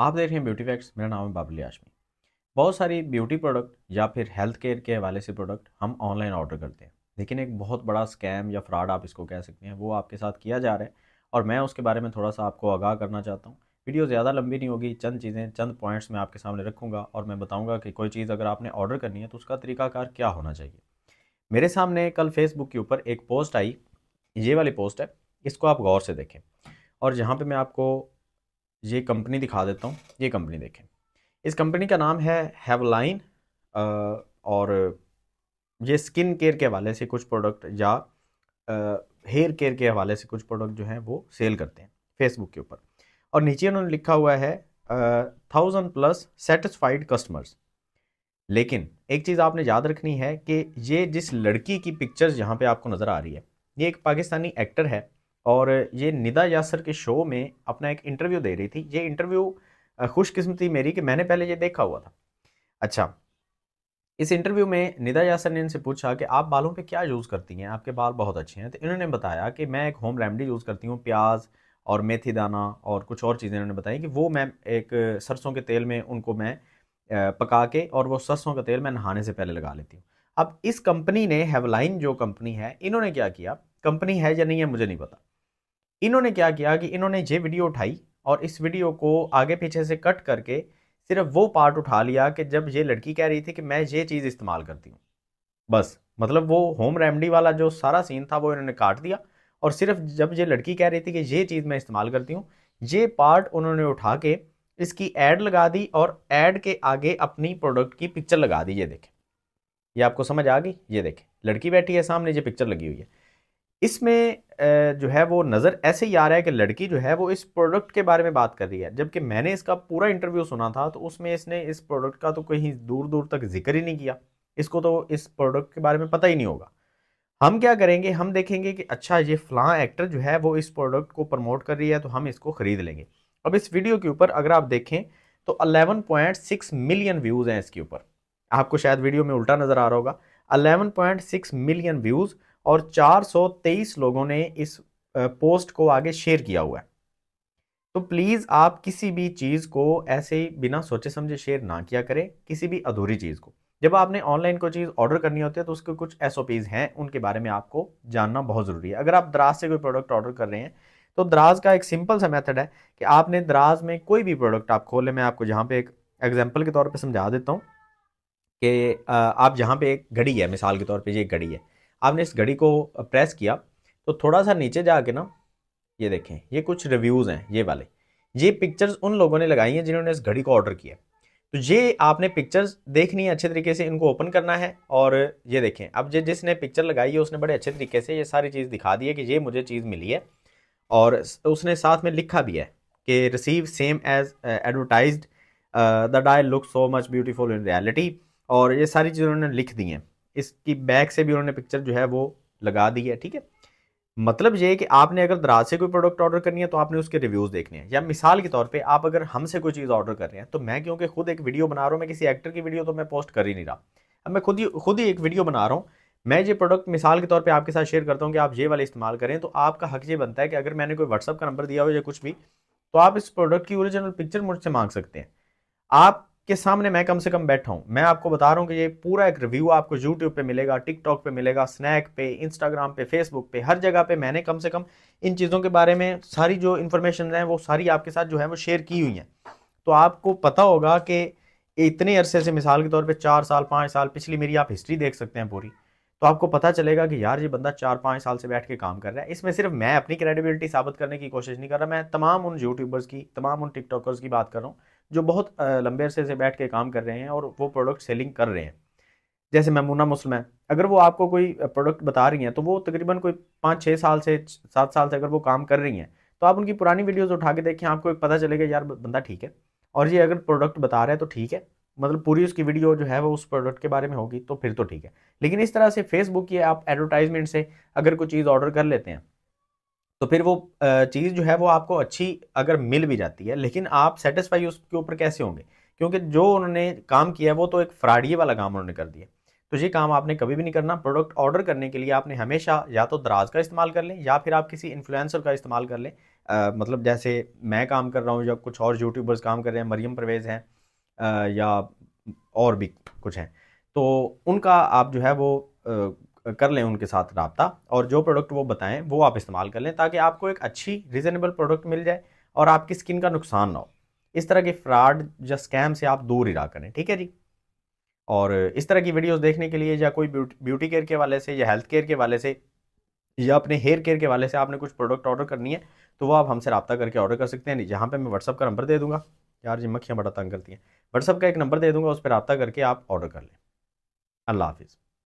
आप देख रहे हैं ब्यूटी फैक्ट्स मेरा नाम है बाबली आशमी बहुत सारी ब्यूटी प्रोडक्ट या फिर हेल्थ केयर के हवाले से प्रोडक्ट हम ऑनलाइन ऑर्डर करते हैं लेकिन एक बहुत बड़ा स्कैम या फ्रॉड आप इसको कह सकते हैं वो आपके साथ किया जा रहा है और मैं उसके बारे में थोड़ा सा आपको आगाह करना चाहता हूँ वीडियो ज़्यादा लंबी नहीं होगी चंद चीज़ें चंद पॉइंट्स मैं आपके सामने रखूँगा और मैं बताऊँगा कि कोई चीज़ अगर आपने ऑर्डर करनी है तो उसका तरीकाकार क्या होना चाहिए मेरे सामने कल फेसबुक के ऊपर एक पोस्ट आई ये वाली पोस्ट है इसको आप गौर से देखें और जहाँ पे मैं आपको ये कंपनी दिखा देता हूँ ये कंपनी देखें इस कंपनी का नाम है हैवलाइन और ये स्किन केयर के हवाले से कुछ प्रोडक्ट या हेयर केयर के हवाले से कुछ प्रोडक्ट जो हैं वो सेल करते हैं फेसबुक के ऊपर और नीचे उन्होंने लिखा हुआ है थाउजेंड प्लस सेटिस्फाइड कस्टमर्स लेकिन एक चीज़ आपने याद रखनी है कि ये जिस लड़की की पिक्चर्स यहाँ पे आपको नज़र आ रही है ये एक पाकिस्तानी एक्टर है और ये निदा यासर के शो में अपना एक इंटरव्यू दे रही थी ये इंटरव्यू खुशकिस्मती मेरी कि मैंने पहले ये देखा हुआ था अच्छा इस इंटरव्यू में निदा यासर ने इनसे पूछा कि आप बालों पे क्या यूज़ करती हैं आपके बाल बहुत अच्छे हैं तो इन्होंने बताया कि मैं एक होम रेमडी यूज़ करती हूँ प्याज और मेथी दाना और कुछ और चीज़ें इन्होंने बताई कि वो मैं एक सरसों के तेल में उनको मैं पका के और वो सरसों का तेल मैं नहाने से पहले लगा लेती हूँ अब इस कंपनी ने हेवलाइन जो कंपनी है इन्होंने क्या किया कंपनी है या नहीं है मुझे नहीं पता इन्होंने क्या किया कि इन्होंने ये वीडियो उठाई और इस वीडियो को आगे पीछे से कट करके सिर्फ वो पार्ट उठा लिया कि जब ये लड़की कह रही थी कि मैं ये चीज़ इस्तेमाल करती हूँ बस मतलब वो होम रेमडी वाला जो सारा सीन था वो इन्होंने काट दिया और सिर्फ जब ये लड़की कह रही थी कि ये चीज़ मैं इस्तेमाल करती हूँ ये पार्ट उन्होंने उठा के इसकी एड लगा दी और एड के आगे अपनी प्रोडक्ट की पिक्चर लगा दी ये देखें ये आपको समझ आ गई ये देखें लड़की बैठी है सामने ये पिक्चर लगी हुई है इसमें जो है वो नज़र ऐसे ही आ रहा है कि लड़की जो है वो इस प्रोडक्ट के बारे में बात कर रही है जबकि मैंने इसका पूरा इंटरव्यू सुना था तो उसमें इसने इस प्रोडक्ट का तो कहीं दूर दूर तक जिक्र ही नहीं किया इसको तो इस प्रोडक्ट के बारे में पता ही नहीं होगा हम क्या करेंगे हम देखेंगे कि अच्छा ये फ़लाँ एक्टर जो है वो इस प्रोडक्ट को प्रमोट कर रही है तो हम इसको ख़रीद लेंगे अब इस वीडियो के ऊपर अगर आप देखें तो 11.6 मिलियन व्यूज़ हैं इसके ऊपर आपको शायद वीडियो में उल्टा नज़र आ रहा होगा 11.6 मिलियन व्यूज़ और 423 लोगों ने इस पोस्ट को आगे शेयर किया हुआ है तो प्लीज़ आप किसी भी चीज़ को ऐसे बिना सोचे समझे शेयर ना किया करें किसी भी अधूरी चीज़ को जब आपने ऑनलाइन कोई चीज़ ऑर्डर करनी होती है तो उसके कुछ एस हैं उनके बारे में आपको जानना बहुत ज़रूरी है अगर आप दराज से कोई प्रोडक्ट ऑर्डर कर रहे हैं तो दराज का एक सिंपल सा मेथड है कि आपने दराज में कोई भी प्रोडक्ट आप खोले मैं आपको जहाँ पे एक एग्जाम्पल के तौर पर समझा देता हूँ कि आप जहाँ पे एक घड़ी है मिसाल के तौर पर ये एक घड़ी है आपने इस घड़ी को प्रेस किया तो थोड़ा सा नीचे जाके ना ये देखें ये कुछ रिव्यूज़ हैं ये वाले ये पिक्चर्स उन लोगों ने लगाई हैं जिन्होंने इस घड़ी को ऑर्डर किया तो ये आपने पिक्चर्स देखनी है अच्छे तरीके से इनको ओपन करना है और ये देखें अब जो जिसने पिक्चर लगाई है उसने बड़े अच्छे तरीके से ये सारी चीज़ दिखा दी है कि ये मुझे चीज़ मिली है और उसने साथ में लिखा भी है कि receive same as advertise the die look so much beautiful in reality और ये सारी चीज़ें उन्होंने लिख दी हैं इसकी बैक से भी उन्होंने पिक्चर जो है वो लगा दी है ठीक है मतलब ये कि आपने अगर दराज से कोई प्रोडक्ट ऑर्डर करनी है तो आपने उसके रिव्यूज़ देखने हैं या मिसाल के तौर पे आप अगर हमसे कोई चीज़ ऑर्डर कर रहे हैं तो मैं क्योंकि खुद एक वीडियो बना रहा हूँ मैं किसी एक्टर की वीडियो तो मैं पोस्ट कर ही नहीं रहा अब मैं खुद ही खुद ही एक वीडियो बना रहा हूँ मैं ये प्रोडक्ट मिसाल के तौर पर आपके साथ शेयर करता हूँ कि आप ये वाले इस्तेमाल करें तो आपका हक ये बनता है कि अगर मैंने कोई व्हाट्सअप का नंबर दिया हो या कुछ भी तो आप इस प्रोडक्ट की ओरिजिनल पिक्चर मुझसे मांग सकते हैं आप के सामने मैं कम से कम बैठा हूँ मैं आपको बता रहा हूँ कि ये पूरा एक रिव्यू आपको यूट्यूब पे मिलेगा टिकटॉक पे मिलेगा स्नैक पे इंस्टाग्राम पे फेसबुक पे हर जगह पे मैंने कम से कम इन चीज़ों के बारे में सारी जो इन्फॉर्मेशन है वो सारी आपके साथ जो है वो शेयर की हुई हैं तो आपको पता होगा कि इतने अरसे से मिसाल के तौर पर चार साल पाँच साल पिछली मेरी आप हिस्ट्री देख सकते हैं पूरी तो आपको पता चलेगा कि यार ये बंदा चार पाँच साल से बैठ के काम कर रहा है इसमें सिर्फ मैं अपनी क्रेडिबिलिटी साबित करने की कोशिश नहीं कर रहा मैं तमाम उन यूट्यूबर्स की तमाम उन टिकटॉकर्स की बात कर रहा हूँ जो बहुत लंबे अरसे से बैठ के काम कर रहे हैं और वो प्रोडक्ट सेलिंग कर रहे हैं जैसे ममूना मुस्लिम है अगर वो आपको कोई प्रोडक्ट बता रही हैं तो वो तकरीबन कोई पाँच छः साल से सात साल से अगर वो काम कर रही हैं तो आप उनकी पुरानी वीडियोज़ उठा के देखें आपको एक पता चलेगा यार बंदा ठीक है और ये अगर प्रोडक्ट बता रहा है तो ठीक है मतलब पूरी उसकी वीडियो जो है वो उस प्रोडक्ट के बारे में होगी तो फिर तो ठीक है लेकिन इस तरह से फेसबुक या आप एडवर्टाइजमेंट से अगर कोई चीज़ ऑर्डर कर लेते हैं तो फिर वो चीज़ जो है वो आपको अच्छी अगर मिल भी जाती है लेकिन आप सेटिस्फाई उसके ऊपर कैसे होंगे क्योंकि जो उन्होंने काम किया वो तो एक फ्राडिये वाला काम उन्होंने कर दिया तो ये काम आपने कभी भी नहीं करना प्रोडक्ट ऑर्डर करने के लिए आपने हमेशा या तो दराज का इस्तेमाल कर लें या फिर आप किसी इन्फ्लुएंसर का इस्तेमाल कर लें मतलब जैसे मैं काम कर रहा हूँ या कुछ और यूट्यूबर्स काम कर रहे हैं मरियम परवेज़ हैं या और भी कुछ हैं तो उनका आप जो है वो कर लें उनके साथ रबता और जो प्रोडक्ट वो बताएं वो आप इस्तेमाल कर लें ताकि आपको एक अच्छी रीज़नेबल प्रोडक्ट मिल जाए और आपकी स्किन का नुकसान ना हो इस तरह के फ्रॉड या स्कैम से आप दूर ही रहा करें ठीक है जी और इस तरह की वीडियोस देखने के लिए या कोई ब्यूटी केयर के वाले से या हेल्थ केयर के वाले से या अपने हेयर केयर के वाले से आपने कुछ प्रोडक्ट ऑर्डर करनी है तो वो आप हमसे रबता करके ऑर्डर कर सकते हैं जहाँ पर मैं व्हाट्सअप का नंबर दे दूँगा यार जी मक्खियाँ बड़ा तंग करती हैं व्हाट्सअप का एक नंबर दे दूँगा उस पर रबता करके आप ऑर्डर कर लें अल्लाह हाफिज़